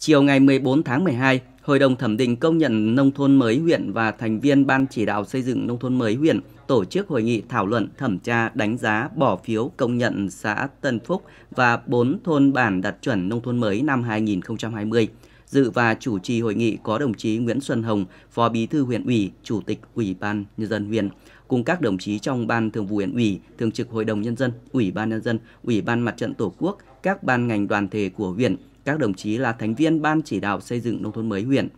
Chiều ngày 14 tháng 12, Hội đồng thẩm định công nhận nông thôn mới huyện và thành viên Ban chỉ đạo xây dựng nông thôn mới huyện tổ chức hội nghị thảo luận, thẩm tra, đánh giá, bỏ phiếu công nhận xã Tân Phúc và 4 thôn bản đạt chuẩn nông thôn mới năm 2020. Dự và chủ trì hội nghị có đồng chí Nguyễn Xuân Hồng, Phó Bí thư huyện ủy, Chủ tịch Ủy ban Nhân dân huyện, cùng các đồng chí trong Ban Thường vụ huyện ủy, Thường trực Hội đồng Nhân dân, Ủy ban Nhân dân, Ủy ban Mặt trận Tổ quốc, các ban ngành đoàn thể của huyện, các đồng chí là thành viên Ban chỉ đạo xây dựng nông thôn mới huyện.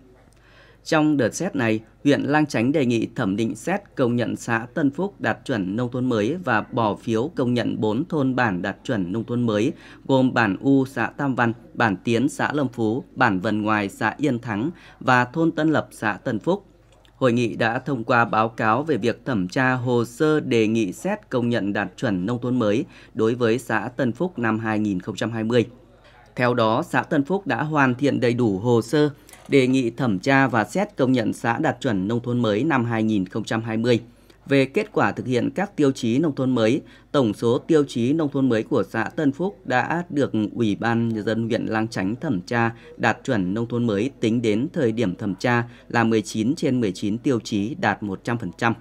Trong đợt xét này, huyện Lang Chánh đề nghị thẩm định xét công nhận xã Tân Phúc đạt chuẩn nông thôn mới và bỏ phiếu công nhận 4 thôn bản đạt chuẩn nông thôn mới, gồm bản U xã Tam Văn, bản Tiến xã Lâm Phú, bản Vần Ngoài xã Yên Thắng và thôn Tân Lập xã Tân Phúc. Hội nghị đã thông qua báo cáo về việc thẩm tra hồ sơ đề nghị xét công nhận đạt chuẩn nông thôn mới đối với xã Tân Phúc năm 2020. Theo đó, xã Tân Phúc đã hoàn thiện đầy đủ hồ sơ đề nghị thẩm tra và xét công nhận xã đạt chuẩn nông thôn mới năm 2020. Về kết quả thực hiện các tiêu chí nông thôn mới, tổng số tiêu chí nông thôn mới của xã Tân Phúc đã được Ủy ban Nhân dân huyện Lang Chánh thẩm tra đạt chuẩn nông thôn mới tính đến thời điểm thẩm tra là 19 trên 19 tiêu chí đạt 100%.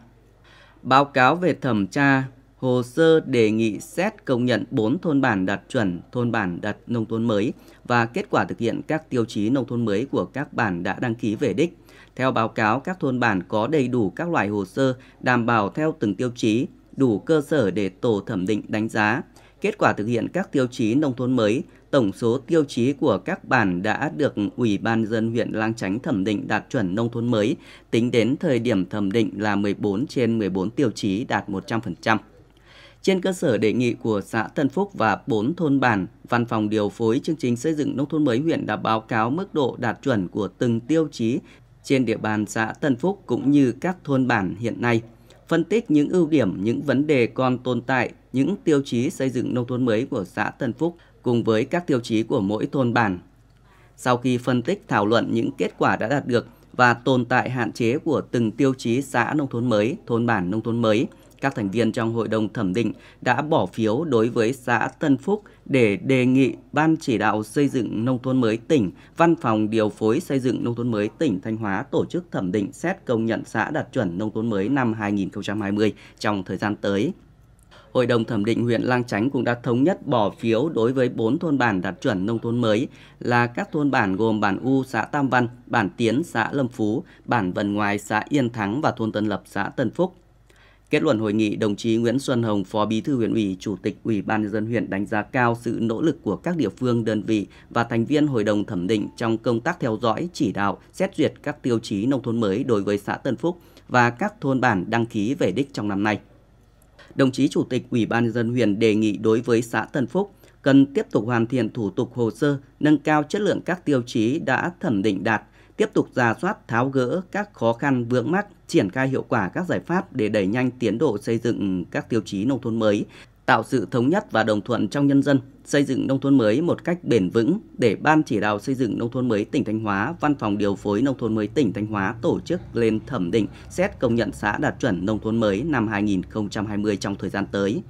Báo cáo về thẩm tra hồ sơ đề nghị xét công nhận 4 thôn bản đạt chuẩn, thôn bản đạt nông thôn mới và kết quả thực hiện các tiêu chí nông thôn mới của các bản đã đăng ký về đích. Theo báo cáo, các thôn bản có đầy đủ các loại hồ sơ đảm bảo theo từng tiêu chí, đủ cơ sở để tổ thẩm định đánh giá. Kết quả thực hiện các tiêu chí nông thôn mới, tổng số tiêu chí của các bản đã được Ủy ban dân huyện Lang Chánh thẩm định đạt chuẩn nông thôn mới, tính đến thời điểm thẩm định là 14 trên 14 tiêu chí đạt 100%. Trên cơ sở đề nghị của xã Tân Phúc và 4 thôn bản, Văn phòng điều phối chương trình xây dựng nông thôn mới huyện đã báo cáo mức độ đạt chuẩn của từng tiêu chí trên địa bàn xã Tân Phúc cũng như các thôn bản hiện nay, phân tích những ưu điểm, những vấn đề còn tồn tại, những tiêu chí xây dựng nông thôn mới của xã Tân Phúc cùng với các tiêu chí của mỗi thôn bản. Sau khi phân tích thảo luận những kết quả đã đạt được và tồn tại hạn chế của từng tiêu chí xã nông thôn mới, thôn bản nông thôn mới, các thành viên trong hội đồng thẩm định đã bỏ phiếu đối với xã Tân Phúc để đề nghị Ban chỉ đạo xây dựng nông thôn mới tỉnh, Văn phòng điều phối xây dựng nông thôn mới tỉnh Thanh Hóa tổ chức thẩm định xét công nhận xã đạt chuẩn nông thôn mới năm 2020 trong thời gian tới. Hội đồng thẩm định huyện Lang Chánh cũng đã thống nhất bỏ phiếu đối với 4 thôn bản đạt chuẩn nông thôn mới là các thôn bản gồm bản U xã Tam Văn, bản Tiến xã Lâm Phú, bản Vân Ngoài xã Yên Thắng và thôn Tân Lập xã Tân Phúc. Kết luận hội nghị, đồng chí Nguyễn Xuân Hồng, Phó Bí thư huyện ủy, Chủ tịch Ủy ban nhân dân huyện đánh giá cao sự nỗ lực của các địa phương, đơn vị và thành viên hội đồng thẩm định trong công tác theo dõi, chỉ đạo, xét duyệt các tiêu chí nông thôn mới đối với xã Tân Phúc và các thôn bản đăng ký về đích trong năm nay. Đồng chí Chủ tịch Ủy ban nhân dân huyện đề nghị đối với xã Tân Phúc cần tiếp tục hoàn thiện thủ tục hồ sơ, nâng cao chất lượng các tiêu chí đã thẩm định đạt tiếp tục ra soát tháo gỡ các khó khăn vướng mắc, triển khai hiệu quả các giải pháp để đẩy nhanh tiến độ xây dựng các tiêu chí nông thôn mới, tạo sự thống nhất và đồng thuận trong nhân dân, xây dựng nông thôn mới một cách bền vững để Ban chỉ đạo xây dựng nông thôn mới tỉnh Thanh Hóa, Văn phòng điều phối nông thôn mới tỉnh Thanh Hóa tổ chức lên thẩm định xét công nhận xã đạt chuẩn nông thôn mới năm 2020 trong thời gian tới.